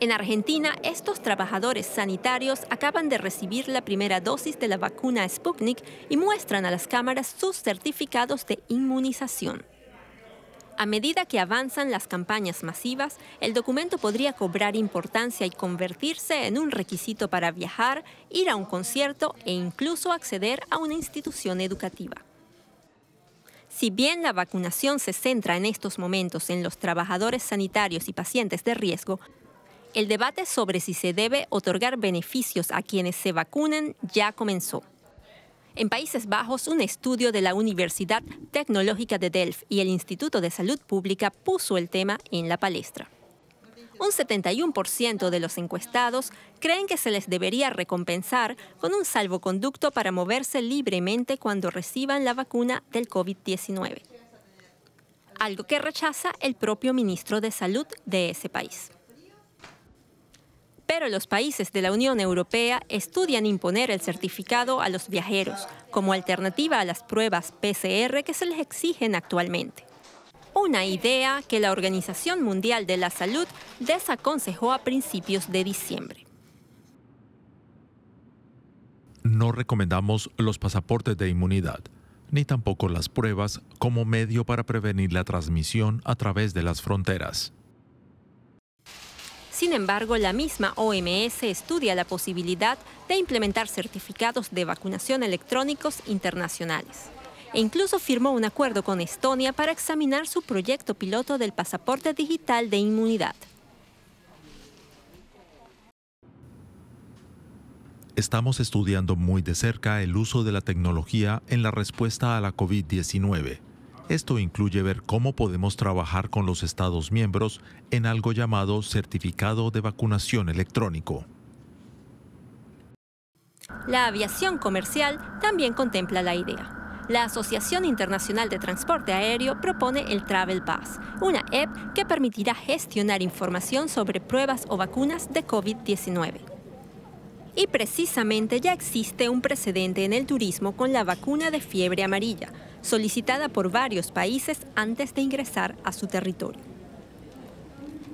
En Argentina, estos trabajadores sanitarios acaban de recibir la primera dosis de la vacuna Sputnik y muestran a las cámaras sus certificados de inmunización. A medida que avanzan las campañas masivas, el documento podría cobrar importancia y convertirse en un requisito para viajar, ir a un concierto e incluso acceder a una institución educativa. Si bien la vacunación se centra en estos momentos en los trabajadores sanitarios y pacientes de riesgo, el debate sobre si se debe otorgar beneficios a quienes se vacunen ya comenzó. En Países Bajos, un estudio de la Universidad Tecnológica de Delft y el Instituto de Salud Pública puso el tema en la palestra. Un 71% de los encuestados creen que se les debería recompensar con un salvoconducto para moverse libremente cuando reciban la vacuna del COVID-19 algo que rechaza el propio ministro de Salud de ese país pero los países de la Unión Europea estudian imponer el certificado a los viajeros como alternativa a las pruebas PCR que se les exigen actualmente. Una idea que la Organización Mundial de la Salud desaconsejó a principios de diciembre. No recomendamos los pasaportes de inmunidad, ni tampoco las pruebas como medio para prevenir la transmisión a través de las fronteras. Sin embargo, la misma OMS estudia la posibilidad de implementar certificados de vacunación electrónicos internacionales. E incluso firmó un acuerdo con Estonia para examinar su proyecto piloto del pasaporte digital de inmunidad. Estamos estudiando muy de cerca el uso de la tecnología en la respuesta a la COVID-19 esto incluye ver cómo podemos trabajar con los Estados miembros en algo llamado certificado de vacunación electrónico. La aviación comercial también contempla la idea. La Asociación Internacional de Transporte Aéreo propone el Travel Pass, una app que permitirá gestionar información sobre pruebas o vacunas de COVID-19. Y precisamente ya existe un precedente en el turismo con la vacuna de fiebre amarilla, solicitada por varios países antes de ingresar a su territorio.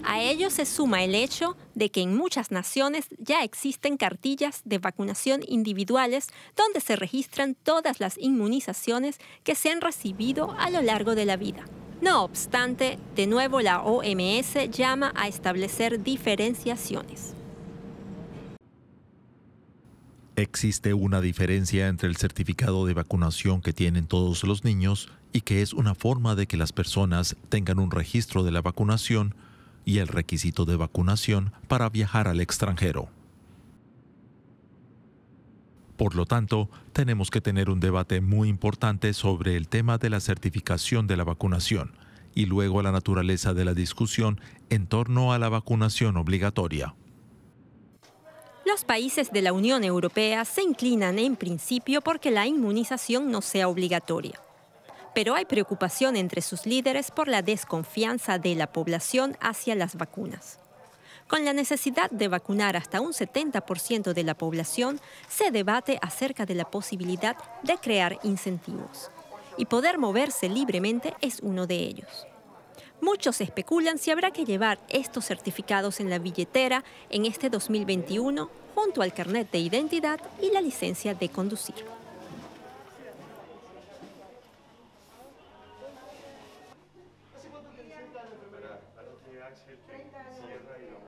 A ello se suma el hecho de que en muchas naciones ya existen cartillas de vacunación individuales donde se registran todas las inmunizaciones que se han recibido a lo largo de la vida. No obstante, de nuevo la OMS llama a establecer diferenciaciones. Existe una diferencia entre el certificado de vacunación que tienen todos los niños y que es una forma de que las personas tengan un registro de la vacunación y el requisito de vacunación para viajar al extranjero. Por lo tanto, tenemos que tener un debate muy importante sobre el tema de la certificación de la vacunación y luego la naturaleza de la discusión en torno a la vacunación obligatoria. Los países de la Unión Europea se inclinan en principio porque la inmunización no sea obligatoria. Pero hay preocupación entre sus líderes por la desconfianza de la población hacia las vacunas. Con la necesidad de vacunar hasta un 70% de la población, se debate acerca de la posibilidad de crear incentivos. Y poder moverse libremente es uno de ellos. Muchos especulan si habrá que llevar estos certificados en la billetera en este 2021 junto al carnet de identidad y la licencia de conducir.